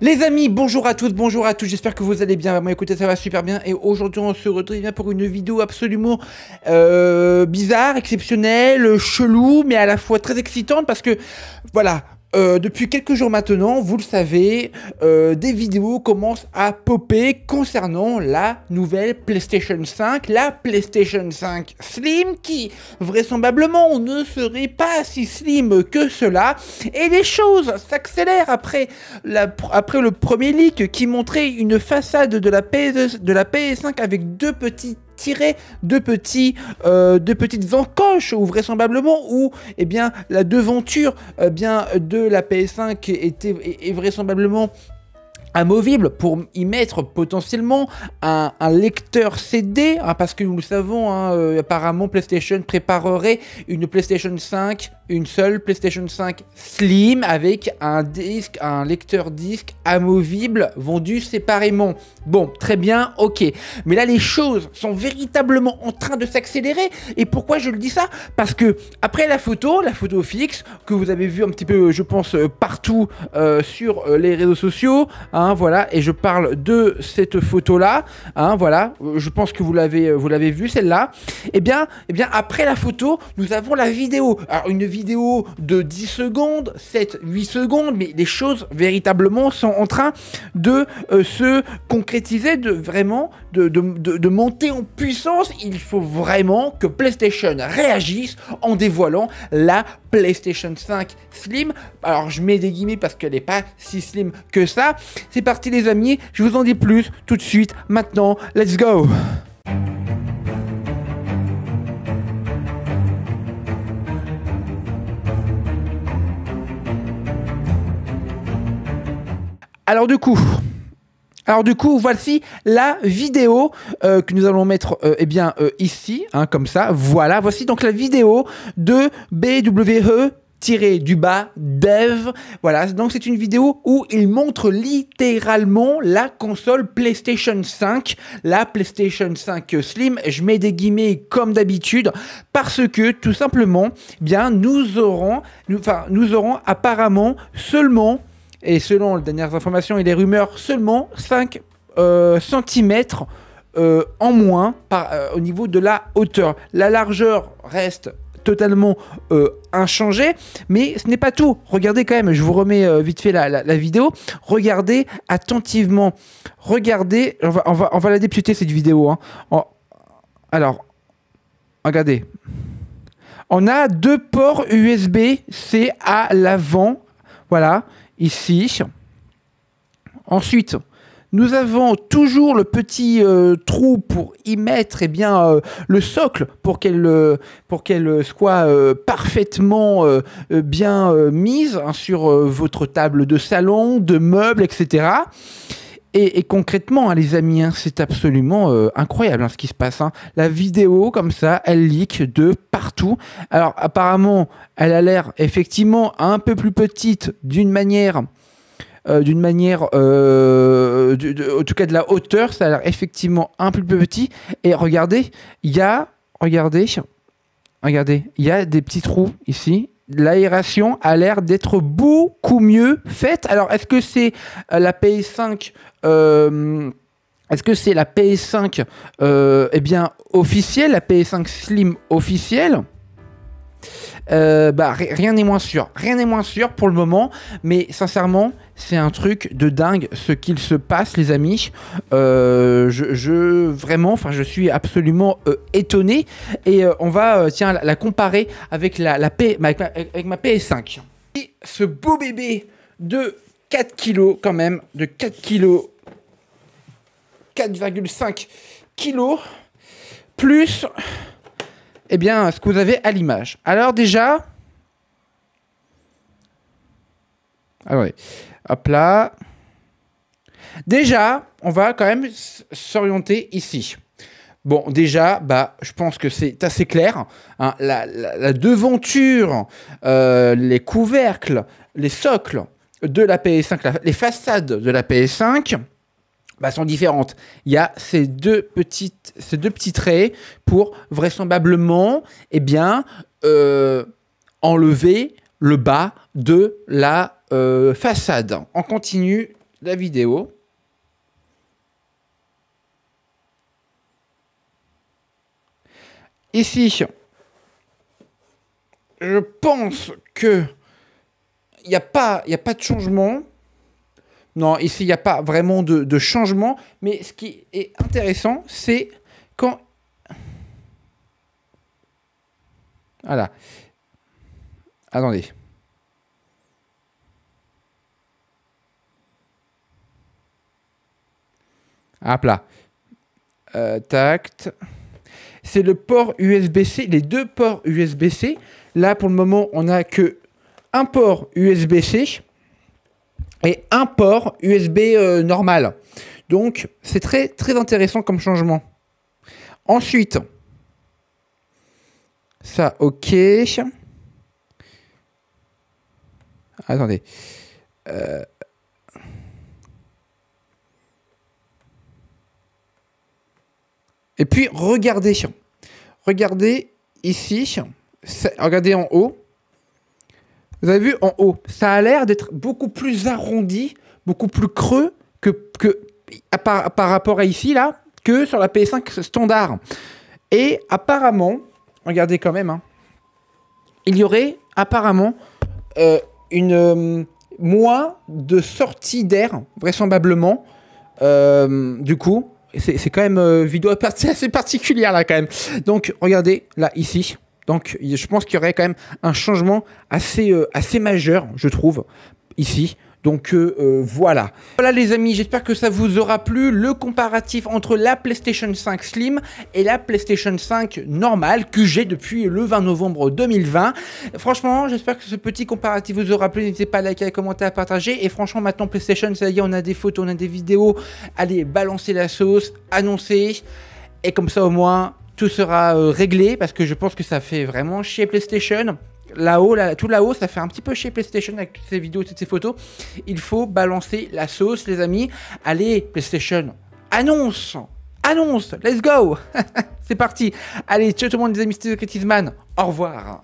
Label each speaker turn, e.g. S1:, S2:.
S1: Les amis, bonjour à tous, bonjour à tous, j'espère que vous allez bien. Moi écoutez, ça va super bien et aujourd'hui on se retrouve pour une vidéo absolument euh, bizarre, exceptionnelle, chelou, mais à la fois très excitante parce que voilà, euh, depuis quelques jours maintenant, vous le savez, euh, des vidéos commencent à popper concernant la nouvelle PlayStation 5, la PlayStation 5 Slim, qui vraisemblablement ne serait pas si slim que cela. Et les choses s'accélèrent après, le premier leak qui montrait une façade de la, PS, de la PS5 avec deux petits tirer de, petits, euh, petites encoches, ou vraisemblablement, où eh bien, la devanture euh, bien, de la PS5 était, est, vraisemblablement amovible pour y mettre potentiellement un, lecteur CD, hein, parce que nous le savons, hein, euh, apparemment PlayStation préparerait une PlayStation 5 une seule PlayStation 5 Slim avec un disque, un lecteur disque amovible vendu séparément. Bon, très bien, ok. Mais là, les choses sont véritablement en train de s'accélérer. Et pourquoi je le dis ça Parce que après la photo, la photo fixe que vous avez vue un petit peu, euh, je pense, euh, partout euh, sur les réseaux sociaux, hein, voilà. Et je parle de cette photo là, hein, voilà. Je pense que vous l'avez, vous l'avez vue celle-là. Et eh bien, et eh bien après la photo, nous avons la vidéo. Alors une vidéo de 10 secondes, 7, 8 secondes, mais les choses véritablement sont en train de euh, se concrétiser, de vraiment de, de, monter en puissance. Il faut vraiment que PlayStation réagisse en dévoilant la PlayStation 5 Slim. Alors je mets des guillemets parce qu'elle n'est pas si slim que ça. C'est parti les amis, je vous en dis plus tout de suite, maintenant, let's go Alors du coup, alors coup, voici la vidéo euh, que nous allons mettre euh, eh bien, euh, ici, hein, comme ça. Voilà, voici donc la vidéo de BWE tirée du bas, dev. Voilà, donc c'est une vidéo où il montre littéralement la console PlayStation 5, la PlayStation 5 Slim. Je mets des guillemets comme d'habitude parce que tout simplement, eh bien nous aurons, enfin, nous aurons apparemment seulement et selon les dernières informations et les rumeurs, seulement 5 euh, cm euh, en moins par, euh, au niveau de la hauteur. La largeur reste totalement inchangée, mais ce n'est pas tout. Regardez quand même, je vous remets vite fait la, vidéo. Regardez attentivement. Regardez, on va, on va, on va la députer cette vidéo. Hein. alors, regardez. On a deux ports USB-C à l'avant. Voilà, ici. Ensuite, nous avons toujours le petit euh, trou pour y mettre eh bien, euh, le socle pour qu'elle euh, pour qu'elle soit parfaitement bien mise hein, sur votre table de salon, de meubles, etc. Et, concrètement, hein, les amis, hein, c'est absolument euh, incroyable hein, ce qui se passe. La vidéo, comme ça, elle leak de partout. Alors, apparemment, elle a l'air effectivement un peu plus petite d'une manière. Euh, d'une manière, euh, en tout cas de la hauteur, ça a l'air effectivement un peu plus petit. Et regardez, il y a, regardez, regardez, il y a des petits trous ici l'aération a l'air d'être beaucoup mieux faite. Alors, est-ce que c'est euh, la PS5 euh, est-ce que c'est la PS5 euh, eh bien, officielle, la PS5 Slim officielle euh, bah, rien n'est moins sûr. Rien n'est moins sûr pour le moment, mais sincèrement, c'est un truc de dingue ce qu'il se passe, les amis. Euh, je, vraiment, enfin, je suis absolument euh, étonné. Et on va, tiens, la, comparer avec la, ma, PS5. Et ce beau bébé de 4 kg quand même, de 4 kilos, 4,5 kg. plus eh bien, ce que vous avez à l'image. Alors déjà... Ah hop là. Déjà, on va quand même s'orienter ici. Bon, déjà, bah, je pense que c'est assez clair. Hein. la, devanture, euh, les couvercles, les socles de la PS5, les façades de la PS5 bah, sont différentes. Il y a ces deux, petites, ces deux petits traits pour vraisemblablement eh bien, euh, enlever le bas de la euh, façade. On continue la vidéo. Ici, je pense que il n'y a, pas, a pas de changement. Non, ici, il n'y a pas vraiment de, changement. Mais ce qui est intéressant, c'est quand... Voilà. Attendez. Hop là. Euh, tact. C'est le port USB-C, les deux ports USB-C. Là, pour le moment, on n'a que un port USB-C et un port USB euh, normal. Donc c'est très très intéressant comme changement. Ensuite, ça ok. Attendez. Euh. Et puis regardez, regardez ici, regardez en haut, vous avez vu en haut, ça a l'air d'être beaucoup plus arrondi, beaucoup plus creux que, par, rapport à ici, là, que sur la PS5 standard. Et apparemment, regardez quand même, hein, il y aurait apparemment euh, une euh, moins de sortie d'air, vraisemblablement, euh, du coup. C'est quand même vidéo assez particulière là quand même. Donc regardez là ici, donc je pense qu'il y aurait quand même un changement assez, euh, assez majeur, je trouve, ici. Donc euh, euh, voilà. Voilà les amis, j'espère que ça vous aura plu. Le comparatif entre la PlayStation 5 Slim et la PlayStation 5 normale que j'ai depuis le 20 novembre 2020. Franchement, j'espère que ce petit comparatif vous aura plu. N'hésitez pas à liker, à commenter, à partager. Et franchement, maintenant PlayStation, ça y est, on a des photos, on a des vidéos. Allez, balancez la sauce, annoncez. Et comme ça au moins, tout sera euh, réglé parce que je pense que ça fait vraiment chier PlayStation. Là-haut, tout là-haut, ça fait un petit peu chez PlayStation avec toutes ces vidéos, toutes ces photos. Il faut balancer la sauce, les amis. Allez, PlayStation, annonce Annonce Let's go C'est parti Allez, ciao tout le monde, les amis, c'était Catisman, Au revoir